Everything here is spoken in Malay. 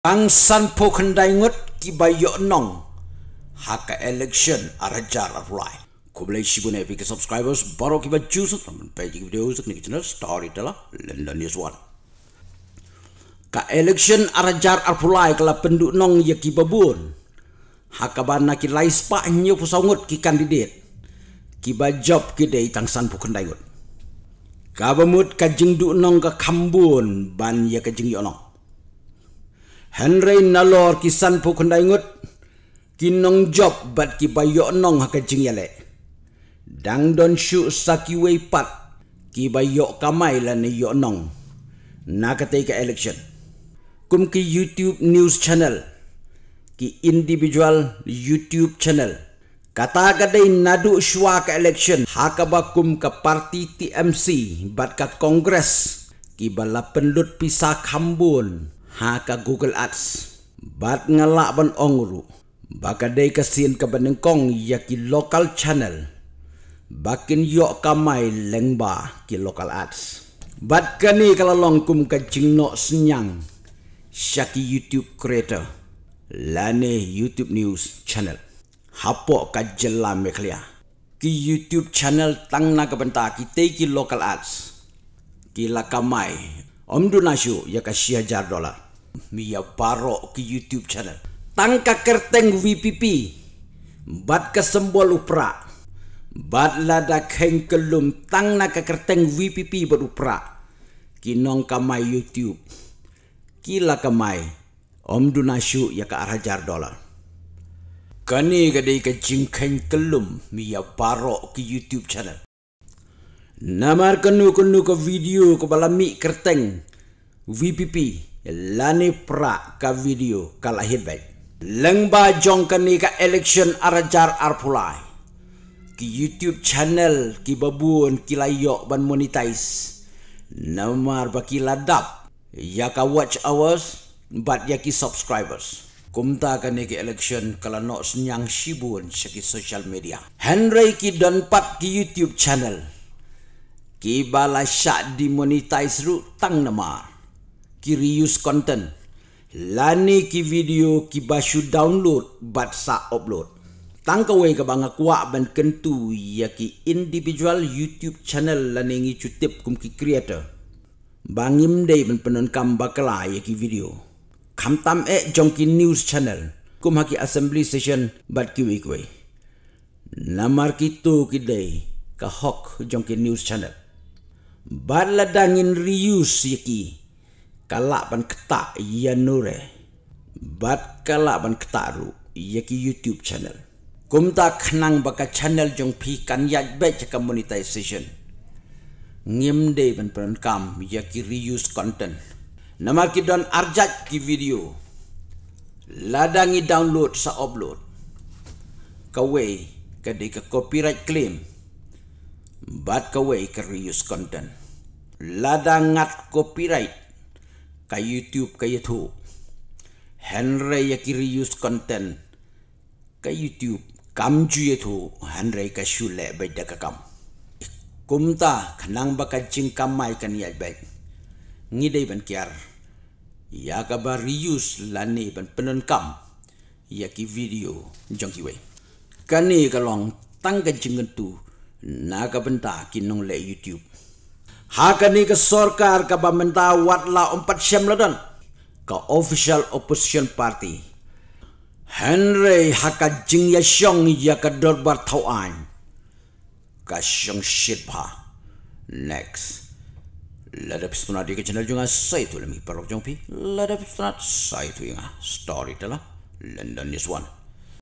Bangsan po kandai ngut kibayo nong haka election arajar arulai. Kumulai shibu na epic subscribers baro kiba juice at naman page ki video ni kini channel storyteller lah. Linda News 1. Ka election arajar arulai kala pendu nong ya kibabun. Haka ba naki kilai spa nyo pusangut ki kandidat. Kiba job kidei tangsan po kandai ngut. Kabamut kajing duk nong ka kambun ban ya kajing nong. Henry nalor kisan pu kendai ngut. Kinong job bat ki bayok nong haka jing yale. Dang don syu saki wei pat. Ki bayok kamai la ni yok nong. Na katai ka election. Kum ki YouTube news channel. Ki individual YouTube channel. Kata kadai nadu syua ka election. Haka ba kum ka parti TMC bat ka kongres. Ki bala pendut pisah kambun haka Google Ads. Bat nga laban onguru, baka day kasin ka banengkong yaki local channel, bakin yok kamay lengba ki local ads. Bat kani kalalong kum ka jingno senyang, syaki YouTube creator, lane YouTube news channel. Hapo ka jelame kalia, ki YouTube channel tang na kabenta ki teki local ads, ki lakamay Om nasyu ya ka shia jar dolar. Mia ya baro ke YouTube channel. Tangka kerteng VPP. Bat kesembol upra. Bat ladak keng kelum tang nak kerteng VPP berupra. Kinong kamai YouTube. Kila kamai. Om nasyu ya ka arah jar dolar. Kani gadai ke jingkeng kelum. Mia ya baro ke YouTube channel. Namar kenu kenu ke video ke balam balami kerteng VPP lani pra ke video kalah hebat. Lengba jong kene ke election arajar arpulai. Ki YouTube channel ki babun ki layok ban monetize. Namar baki ladap. Ya ka watch hours but ya ki subscribers. Kumta kene ke election kala nok senyang shibun seki social media. Henry ki dan pat ki YouTube channel kibala syak di dimonetize ru tang nama kirius konten, lani ki video ki download bat sa upload tang ke wei ke bang kuak ban kentu ya ki individual youtube channel lani ngi cutip kum ki creator bangim dei ban penon kam bakala ya ki video kam tam e jong ki news channel kum haki assembly session bat ki wei ki wei namar ki tu ki dei ka jong ki news channel Bala dangin rius yaki kalapan ketak ya nure Bat kalak ban ketak ru Yaki YouTube channel Kum tak kenang baka channel jong pi kan yak baca ka monetization Ngim day ban peran kam yaki reuse content Nama ki don arjat ki video Ladangi download sa upload Kawai kadai ka copyright claim Bat kawai ka reuse content ladangat copyright ka YouTube ka yathu Henry yakiri reuse content ka YouTube kam ju yathu Henry ka shule baida ka kam kumta khanang baka jing kam mai kan yai bai ngi ban kiar, ya ka ba reuse lani ban penon kam yakki video jongki wei Kani kalong ka long tang ka jing tu benta kinong le YouTube Hakani ke sorkar ke pemerintah watla empat syam ladan ke official opposition party. Henry haka jing ya syong ya ke dorbar tauan. Ke syong syirpa. Next. Lada pistunat di ke channel juga saya tu lemih perlu jumpi. Lada pistunat saya tu inga. Story telah. London is one.